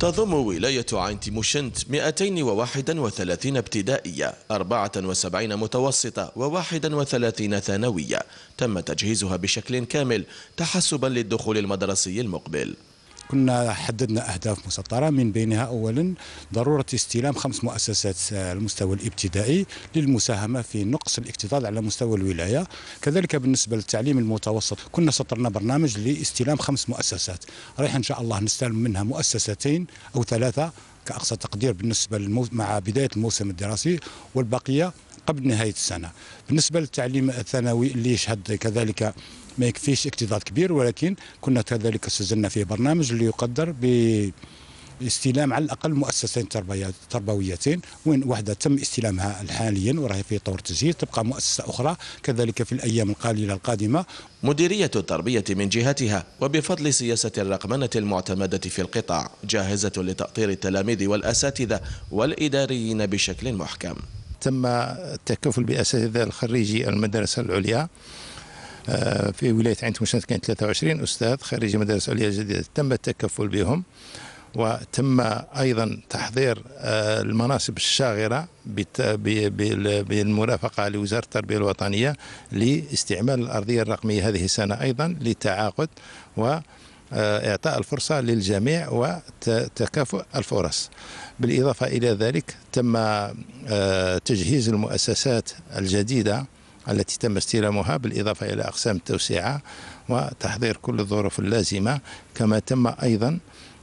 تضم ولاية عين تيموشنت 231 ابتدائية 74 متوسطة و31 ثانوية تم تجهيزها بشكل كامل تحسبا للدخول المدرسي المقبل كنا حددنا أهداف مسطرة من بينها أولا ضرورة استلام خمس مؤسسات المستوى الابتدائي للمساهمة في نقص الاكتظاظ على مستوى الولاية كذلك بالنسبة للتعليم المتوسط كنا سطرنا برنامج لاستلام خمس مؤسسات رايح إن شاء الله نستلم منها مؤسستين أو ثلاثة كأقصى تقدير بالنسبة مع بداية الموسم الدراسي والبقية قبل نهايه السنه بالنسبه للتعليم الثانوي اللي يشهد كذلك ما يكفيش اكتظاظ كبير ولكن كنا كذلك سجلنا فيه برنامج اللي يقدر ب استلام على الاقل مؤسستين تربويتين وين واحده تم استلامها حاليا وراهي في طور تسجيل تبقى مؤسسه اخرى كذلك في الايام القليله القادمه مديريه التربيه من جهتها وبفضل سياسه الرقمنه المعتمده في القطاع جاهزه لتاطير التلاميذ والاساتذه والاداريين بشكل محكم تم التكفل بأساتذة الخريجي المدرسة العليا آه، في ولاية عين تموش كان 23 أستاذ خريجي مدرسه عليا جديدة تم التكفل بهم وتم أيضا تحضير آه، المناصب الشاغرة بالمرافقة لوزارة التربية الوطنية لاستعمال الأرضية الرقمية هذه السنة أيضا للتعاقد و آه، إعطاء الفرصة للجميع وتكافؤ الفرص بالإضافة إلى ذلك تم آه، تجهيز المؤسسات الجديدة التي تم استلامها بالإضافة إلى أقسام التوسعة وتحضير كل الظروف اللازمة كما تم أيضا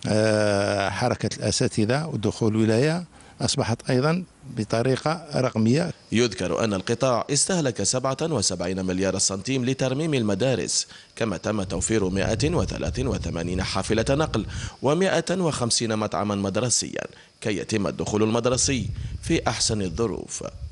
آه، حركة الأساتذة ودخول ولاية أصبحت أيضا بطريقة رقمية يذكر أن القطاع استهلك 77 مليار سنتيم لترميم المدارس كما تم توفير 183 حافلة نقل و150 مطعما مدرسيا كي يتم الدخول المدرسي في أحسن الظروف